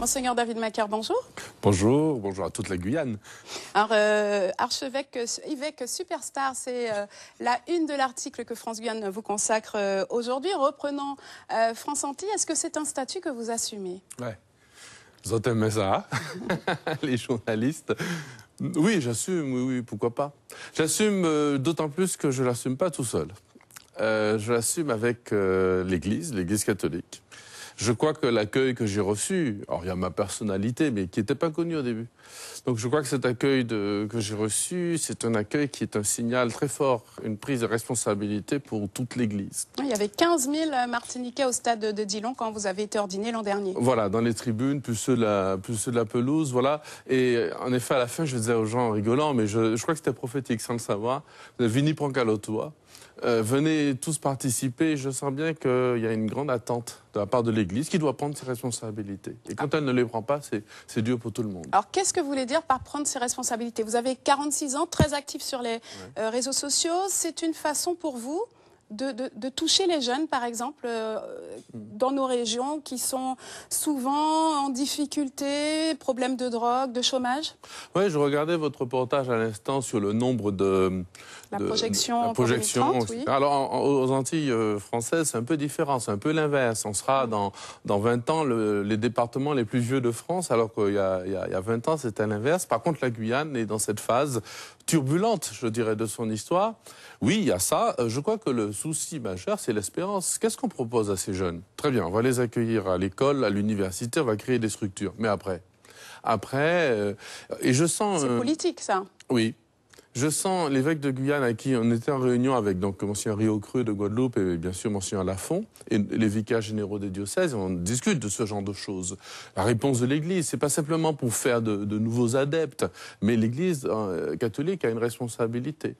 Monseigneur David Macaire, bonjour. Bonjour, bonjour à toute la Guyane. Alors, euh, archevêque, évêque superstar, c'est euh, la une de l'article que France-Guyane vous consacre euh, aujourd'hui. Reprenant France Antilles, est-ce que c'est un statut que vous assumez Ouais. aimez ça, hein. les journalistes. Oui, j'assume, oui, oui, pourquoi pas. J'assume d'autant plus que je l'assume pas tout seul. je l'assume avec l'Église, l'Église catholique je crois que l'accueil que j'ai reçu, alors il y a ma personnalité, mais qui n'était pas connue au début. Donc je crois que cet accueil que j'ai reçu, c'est un accueil qui est un signal très fort, une prise de responsabilité pour toute l'Église. Il y avait 15 000 Martiniquais au stade de Dillon quand vous avez été ordiné l'an dernier. Voilà, dans les tribunes, plus ceux de la, pelouse, voilà. Et en effet, à la fin, je disais aux gens en rigolant, mais je, crois que c'était prophétique sans le savoir, Vini ». Euh, venez tous participer. Je sens bien qu'il y a une grande attente de la part de l'Église qui doit prendre ses responsabilités. Et quand ah. elle ne les prend pas, c'est dur pour tout le monde. Alors qu'est-ce que vous voulez dire par prendre ses responsabilités Vous avez 46 ans, très actif sur les euh, réseaux sociaux. C'est une façon pour vous de, toucher les jeunes, par exemple, euh, dans nos régions qui sont souvent en difficulté, problèmes de drogue, de chômage Oui, je regardais votre reportage à l'instant sur le nombre de... La projection, Alors, aux Antilles euh, françaises, c'est un peu différent, c'est un peu l'inverse. On sera mm. dans, dans 20 ans les départements les plus vieux de France, alors qu'il y, y a, 20 ans, c'était l'inverse. Par contre, la Guyane est dans cette phase turbulente, je dirais, de son histoire. Oui, il y a ça. Euh, je crois que le souci majeur, c'est l'espérance. Qu'est-ce qu'on propose à ces jeunes Très bien, on va les accueillir à l'école, à l'université, on va créer des structures. Mais après Après, euh, et je sens... C'est euh, politique, ça oui, je sens l'évêque de Guyane à qui on était en réunion avec donc monsieur Rio Creux de Guadeloupe et bien sûr monsieur Lafont et les vicars généraux des diocèses. On discute de ce genre de choses. La réponse de l'Église, c'est pas simplement pour faire de, nouveaux adeptes, mais l'Église euh, catholique a une responsabilité.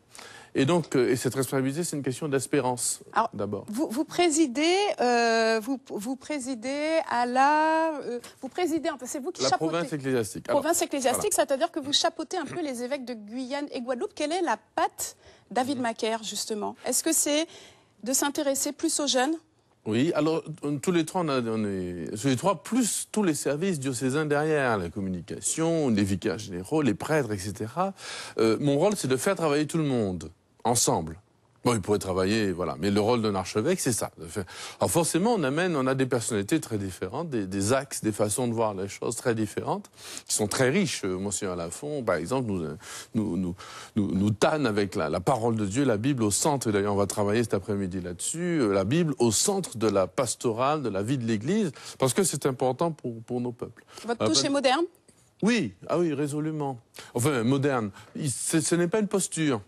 Et donc, euh, et cette responsabilité, c'est une question d'espérance, d'abord. Vous, présidez, euh, vous, vous, présidez à la, vous présidez, c'est vous qui la Province ecclésiastique. La province ecclésiastique, c'est-à-dire que vous chapeautez un peu les évêques de Guyane et Guadeloupe. Loup, quelle est la patte David mhm. Macaire, justement Est-ce que c'est de s'intéresser plus aux jeunes oui, alors tous les trois, plus tous les services diocésains derrière, la communication, les vicaires généraux, les prêtres, etc. Euh, mon rôle, c'est de faire travailler tout le monde, ensemble. Bon, il pourrait travailler, voilà. Mais le rôle d'un archevêque, c'est ça. Alors forcément, on amène, on a des personnalités très différentes, des, axes, des façons de voir les choses très différentes, qui sont très riches. Euh, Monsieur fond, par exemple, euh, nous, nous, nous, tanne avec la, parole de Dieu, la Bible au centre. Et d'ailleurs, on va travailler cet après-midi là-dessus. Euh, la Bible au centre de la pastorale, de la vie de l'Église, parce que c'est important pour, pour nos peuples. Votre ah, touche ben, est moderne Oui, ah oui, résolument. Enfin, moderne. ce n'est pas une posture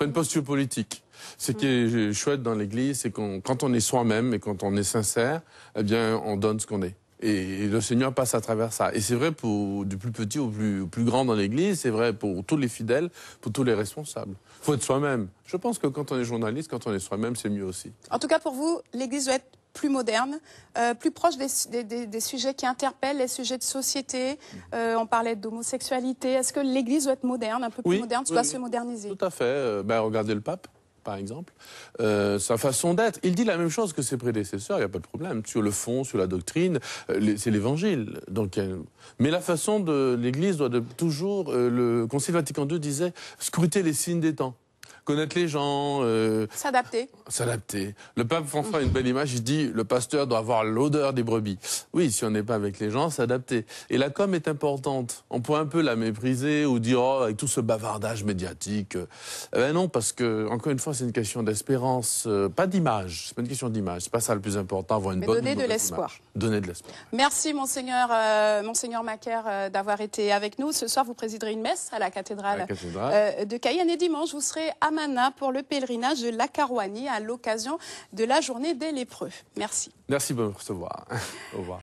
pas une posture politique. Ce qui est mm. chouette dans l'Église, c'est qu'on, quand on est soi-même et quand on est sincère, eh bien, on donne ce qu'on est. Et le Seigneur passe à travers ça. Et c'est vrai pour du plus petit au plus, au plus grand dans l'Église, c'est vrai pour tous les fidèles, pour tous les responsables. Il faut être soi-même. Je pense que quand on est journaliste, quand on est soi-même, c'est mieux aussi. En tout cas, pour vous, l'Église doit être plus moderne, euh, plus proche des, sujets qui interpellent, les sujets de société. Euh, on parlait d'homosexualité. Est-ce que l'Église doit être moderne, un peu plus moderne, doit se moderniser Tout à fait. Euh, ben, regardez le pape par exemple, sa façon d'être. Il dit la même chose que ses prédécesseurs, il n'y a pas de problème, sur le fond, sur la doctrine, c'est l'évangile. Donc, mais la façon de l'Église doit de, toujours, le Concile Vatican II disait, scruter les signes des temps connaître les gens. Euh, s'adapter. S'adapter. Le pape François a une belle image, il dit le pasteur doit avoir l'odeur des brebis. Oui, si on n'est pas avec les gens, s'adapter. Et la com est importante. On peut un peu la mépriser ou dire oh, avec tout ce bavardage médiatique. Eh ben non, parce que, encore une fois, c'est une question d'espérance, euh, pas d'image. C'est pas une question d'image. C'est pas ça le plus important, avoir une bonne Donner de l'espoir. Donner de l'espoir. Merci, Monseigneur, euh, Monseigneur Macaire, d'avoir été avec nous. Ce soir, vous présiderez une messe à la cathédrale, de Cayenne et dimanche, vous serez à Amana pour le pèlerinage de la Carouanie à l'occasion de la journée des lépreux. Merci. Merci de me recevoir. Au revoir.